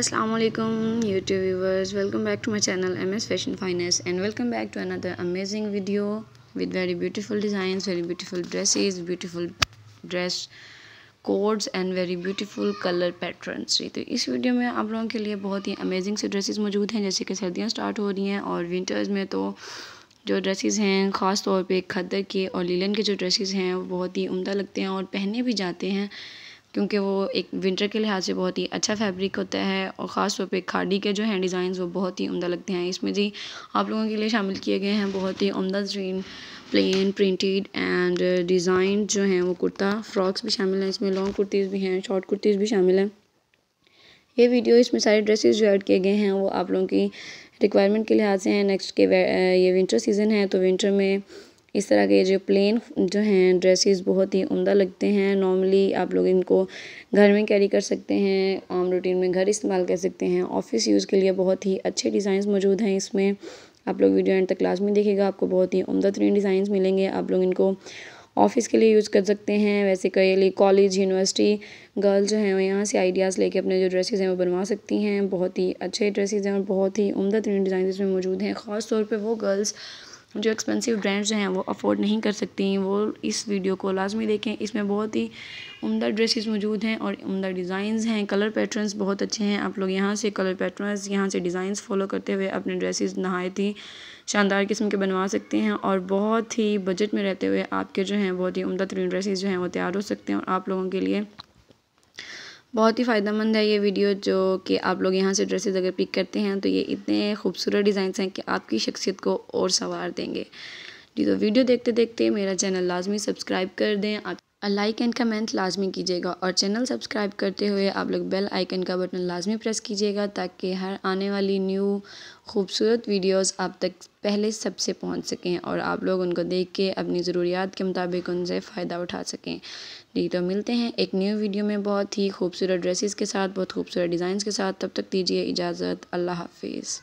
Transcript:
Aslam YouTube viewers welcome back to my channel M S fashion finance and welcome back to another amazing video with very beautiful design very beautiful dresses beautiful dress codes and very beautiful colour patterns तो इस video में आप लोगों के लिए बहुत ही amazing से dresses मौजूद हैं जैसे कि सर्दियाँ स्टार्ट हो रही हैं और विंटर्स में तो जो ड्रेसेस हैं ख़ास तौर पे खद्दर के और लीलन के जो ड्रेसेस हैं वो बहुत ही उमदा लगते हैं और पहने भी जाते हैं क्योंकि वो एक विंटर के लिहाज से बहुत ही अच्छा फैब्रिक होता है और ख़ास तौर पे खाड़ी के जो हैं डिज़ाइन वो बहुत ही उमदा लगते हैं इसमें जी आप लोगों के लिए शामिल किए गए हैं बहुत ही उमदा स्ट्रीन प्लेन प्रिंटेड एंड डिज़ाइन जो हैं वो कुर्ता फ्रॉक्स भी शामिल हैं इसमें लॉन्ग कुर्तीज़ भी हैं शॉर्ट कुर्तीज़ भी शामिल हैं ये वीडियो इसमें सारे ड्रेसेस जो ऐड किए गए हैं वो आप लोगों की रिक्वायरमेंट के लिहाज से हैं नेक्स्ट के uh, ये विंटर सीज़न है तो विंटर में इस तरह के जो प्लेन जो हैं ड्रेसेस बहुत ही उम्दा लगते हैं नॉर्मली आप लोग इनको घर में कैरी कर सकते हैं आम रूटीन में घर इस्तेमाल कर सकते हैं ऑफिस यूज़ के लिए बहुत ही अच्छे डिज़ाइंस मौजूद हैं इसमें आप लोग वीडियो एंड तक क्लास में देखेगा आपको बहुत ही उमदा तरीन डिज़ाइंस मिलेंगे आप लोग इनको ऑफिस के लिए यूज़ कर सकते हैं वैसे कई लिए कॉलेज यूनिवर्सिटी गर्ल जो हैं वो यहाँ से आइडियाज़ लेके अपने जो ड्रेसेस हैं वो बनवा सकती हैं बहुत ही अच्छे ड्रेसेस हैं और बहुत ही उम्दा तरीन डिज़ाइन इसमें मौजूद हैं ख़ास तौर पर वो गर्ल्स जो एक्सपेंसिव ब्रांड्स हैं वो अफोर्ड नहीं कर सकती वो इस वीडियो को लाजमी देखें इसमें बहुत ही उमदा ड्रेसेस मौजूद हैं और उमदा डिज़ाइंस हैं कलर पैटर्न्स बहुत अच्छे हैं आप लोग यहाँ से कलर पैटर्न्स यहाँ से डिज़ाइंस फॉलो करते हुए अपने ड्रेसेस नहायत ही शानदार किस्म के बनवा सकते हैं और बहुत ही बजट में रहते हुए आपके जो हैं बहुत ही उमदा तरीन ड्रेसेज जो हैं वो तैयार हो सकते हैं और आप लोगों के लिए बहुत ही फ़ायदेमंद है ये वीडियो जो कि आप लोग यहाँ से ड्रेसेस अगर पिक करते हैं तो ये इतने खूबसूरत डिज़ाइंस हैं कि आपकी शख्सियत को और संवार देंगे जी तो वीडियो देखते देखते मेरा चैनल लाजमी सब्सक्राइब कर दें आप लाइक एंड कमेंट लाजमी कीजिएगा और चैनल सब्सक्राइब करते हुए आप लोग बेल आइकन का बटन लाजमी प्रेस कीजिएगा ताकि हर आने वाली न्यू खूबसूरत वीडियोस आप तक पहले सबसे पहुंच सकें और आप लोग उनको देख के अपनी ज़रूरियात के मुताबिक उनसे फ़ायदा उठा सकें जी तो मिलते हैं एक न्यू वीडियो में बहुत ही खूबसूरत ड्रेसिस के साथ बहुत खूबसूरत डिज़ाइन के साथ तब तक दीजिए इजाज़त अल्लाह हाफिज़